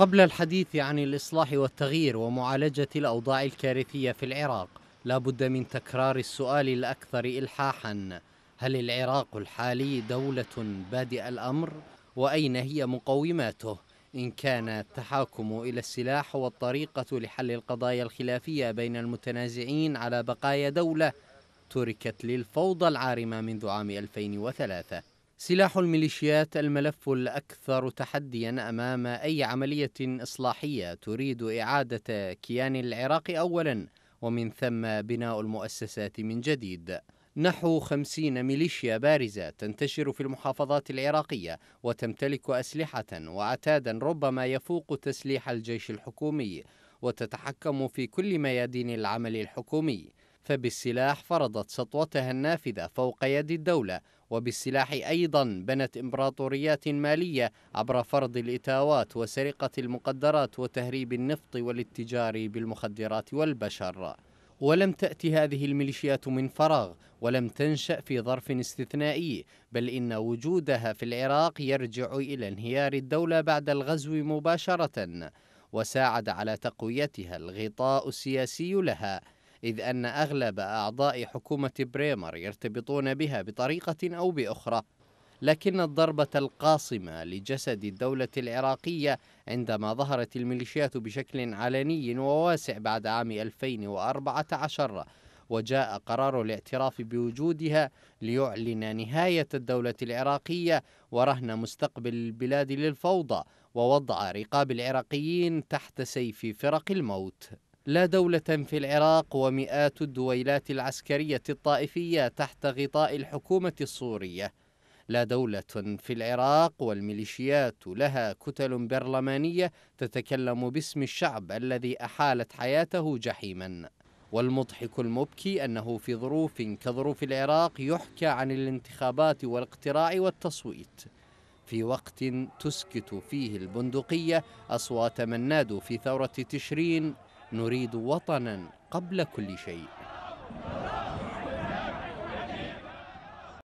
قبل الحديث عن الإصلاح والتغيير ومعالجة الأوضاع الكارثية في العراق لا بد من تكرار السؤال الأكثر إلحاحا هل العراق الحالي دولة بادئ الأمر؟ وأين هي مقوماته؟ إن كان التحاكم إلى السلاح هو الطريقة لحل القضايا الخلافية بين المتنازعين على بقايا دولة تركت للفوضى العارمة منذ عام 2003 سلاح الميليشيات الملف الاكثر تحديا امام اي عمليه اصلاحيه تريد اعاده كيان العراق اولا ومن ثم بناء المؤسسات من جديد نحو خمسين ميليشيا بارزة تنتشر في المحافظات العراقية وتمتلك أسلحة وعتادا ربما يفوق تسليح الجيش الحكومي وتتحكم في كل ميادين العمل الحكومي فبالسلاح فرضت سطوتها النافذة فوق يد الدولة وبالسلاح أيضا بنت إمبراطوريات مالية عبر فرض الإتاوات وسرقة المقدرات وتهريب النفط والاتجار بالمخدرات والبشر ولم تأت هذه الميليشيات من فراغ ولم تنشأ في ظرف استثنائي بل إن وجودها في العراق يرجع إلى انهيار الدولة بعد الغزو مباشرة وساعد على تقويتها الغطاء السياسي لها إذ أن أغلب أعضاء حكومة بريمر يرتبطون بها بطريقة أو بأخرى لكن الضربة القاصمة لجسد الدولة العراقية عندما ظهرت الميليشيات بشكل علني وواسع بعد عام 2014 وجاء قرار الاعتراف بوجودها ليعلن نهاية الدولة العراقية ورهن مستقبل البلاد للفوضى ووضع رقاب العراقيين تحت سيف فرق الموت لا دولة في العراق ومئات الدويلات العسكرية الطائفية تحت غطاء الحكومة السورية لا دولة في العراق والميليشيات لها كتل برلمانية تتكلم باسم الشعب الذي أحالت حياته جحيما والمضحك المبكي أنه في ظروف كظروف العراق يحكى عن الانتخابات والاقتراع والتصويت في وقت تسكت فيه البندقية أصوات من نادوا في ثورة تشرين نريد وطنا قبل كل شيء